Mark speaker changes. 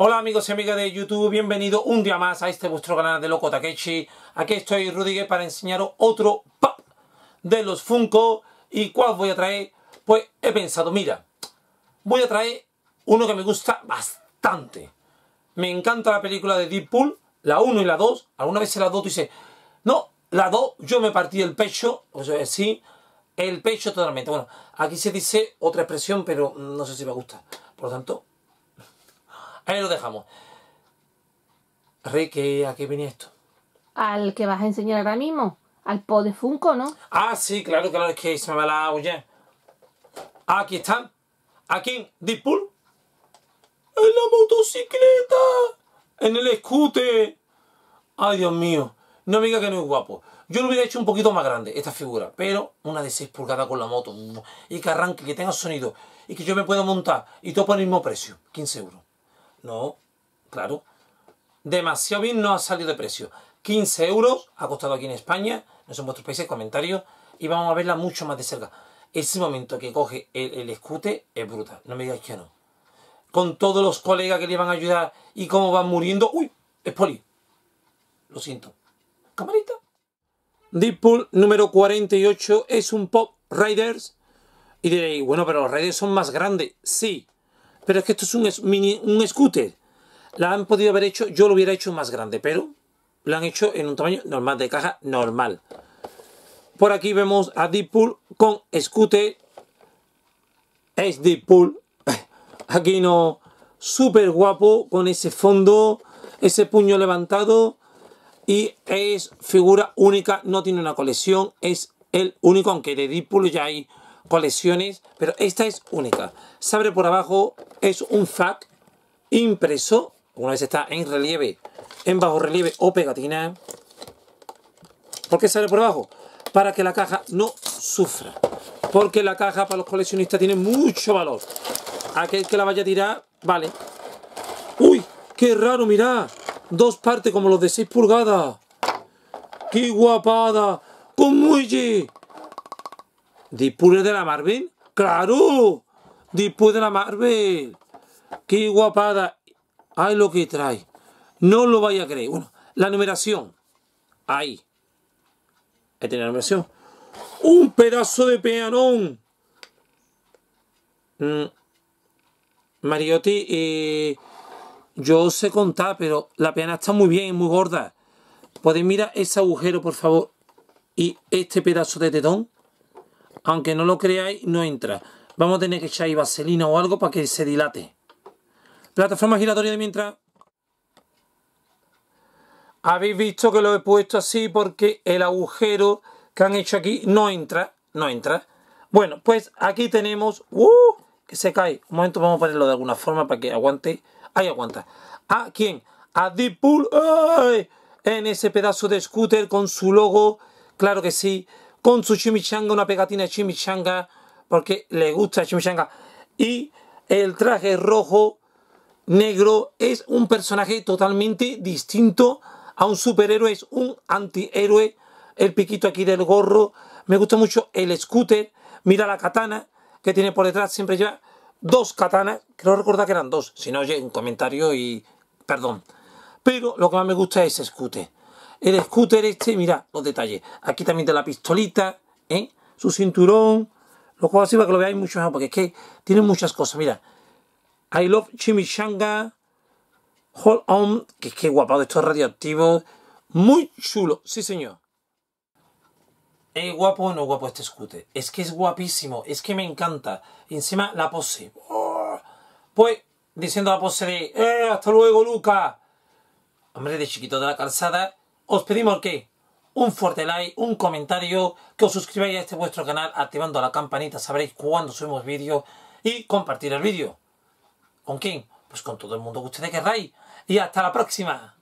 Speaker 1: Hola amigos y amigas de YouTube, bienvenido un día más a este vuestro canal de Loco Takechi. Aquí estoy Rodríguez para enseñaros otro pop de los Funko. ¿Y cuál voy a traer? Pues he pensado, mira, voy a traer uno que me gusta bastante. Me encanta la película de Deadpool, la 1 y la 2. Alguna vez se la 2 Tú dice, no, la 2 yo me partí el pecho, o sea, sí, el pecho totalmente. Bueno, aquí se dice otra expresión, pero no sé si me gusta. Por lo tanto, Ahí lo dejamos. Rey, ¿a qué viene esto? Al que vas a enseñar ahora mismo, al pod de Funko, ¿no? Ah, sí, claro, claro, es que se me va la olla. Aquí están. Aquí, Deadpool. En la motocicleta. En el scooter. Ay, Dios mío. No me diga que no es guapo. Yo lo hubiera hecho un poquito más grande, esta figura. Pero una de 6 pulgadas con la moto. Mm, y que arranque, que tenga sonido. Y que yo me pueda montar. Y todo por el mismo precio. 15 euros. No, claro. Demasiado bien no ha salido de precio. 15 euros ha costado aquí en España, no son vuestros países, comentarios, y vamos a verla mucho más de cerca. Ese momento que coge el, escute es brutal, no me digáis que no. Con todos los colegas que le van a ayudar y cómo van muriendo. ¡Uy! Es poli. Lo siento. Camarita. pool número 48 es un Pop riders Y diréis, bueno, pero los riders son más grandes. Sí, pero es que esto es un, mini, un scooter. La han podido haber hecho, yo lo hubiera hecho más grande, pero lo han hecho en un tamaño normal, de caja normal. Por aquí vemos a Deadpool con scooter. Es Deadpool. Aquí no. Súper guapo con ese fondo, ese puño levantado. Y es figura única, no tiene una colección. Es el único, aunque de Deadpool ya hay colecciones, pero esta es única. Se abre por abajo, es un FAC impreso, una vez está en relieve, en bajo relieve o pegatina. ¿Por qué se por abajo? Para que la caja no sufra. Porque la caja para los coleccionistas tiene mucho valor. Aquel que la vaya a tirar, vale. ¡Uy! ¡Qué raro, mirad! Dos partes como los de 6 pulgadas. ¡Qué guapada! ¡Con muelle! ¿Dipure de la Marvel? ¡Claro! ¡Dipure de la Marvel! ¡Qué guapada! ¡Ay, lo que trae! No lo vaya a creer. Bueno, la numeración. Ahí. Ahí tiene la numeración. ¡Un pedazo de peanón! Mm. Mariotti, eh, yo sé contar, pero la peana está muy bien, muy gorda. ¿Podéis mirar ese agujero, por favor? Y este pedazo de tetón. Aunque no lo creáis, no entra. Vamos a tener que echar ahí vaselina o algo para que se dilate. Plataforma giratoria de mientras. Habéis visto que lo he puesto así porque el agujero que han hecho aquí no entra. No entra. Bueno, pues aquí tenemos... ¡Uh! Que se cae. Un momento, vamos a ponerlo de alguna forma para que aguante. Ahí aguanta. ¿A quién? A Deep ¡Ay! En ese pedazo de scooter con su logo. Claro que sí con su chimichanga, una pegatina de chimichanga, porque le gusta chimichanga. Y el traje rojo, negro, es un personaje totalmente distinto a un superhéroe, es un antihéroe. El piquito aquí del gorro, me gusta mucho el scooter, mira la katana que tiene por detrás, siempre lleva dos katanas, creo recordar que eran dos, si no, oye, un comentario y perdón. Pero lo que más me gusta es scooter. El scooter este, mira los detalles. Aquí también de la pistolita, ¿eh? su cinturón. Lo cual así para que lo veáis mucho mejor, porque es que tiene muchas cosas. Mira, I love chimichanga, hold on, que es que guapado esto es radioactivo. Muy chulo, sí señor. ¿Es guapo o no guapo este scooter? Es que es guapísimo, es que me encanta. encima la pose. ¡Oh! Pues diciendo la pose de ¡Eh, hasta luego, Luca! Hombre, de chiquito de la calzada, os pedimos que un fuerte like, un comentario, que os suscribáis a este vuestro canal activando la campanita, sabréis cuándo subimos vídeo y compartir el vídeo. ¿Con quién? Pues con todo el mundo que ustedes querráis. Y hasta la próxima.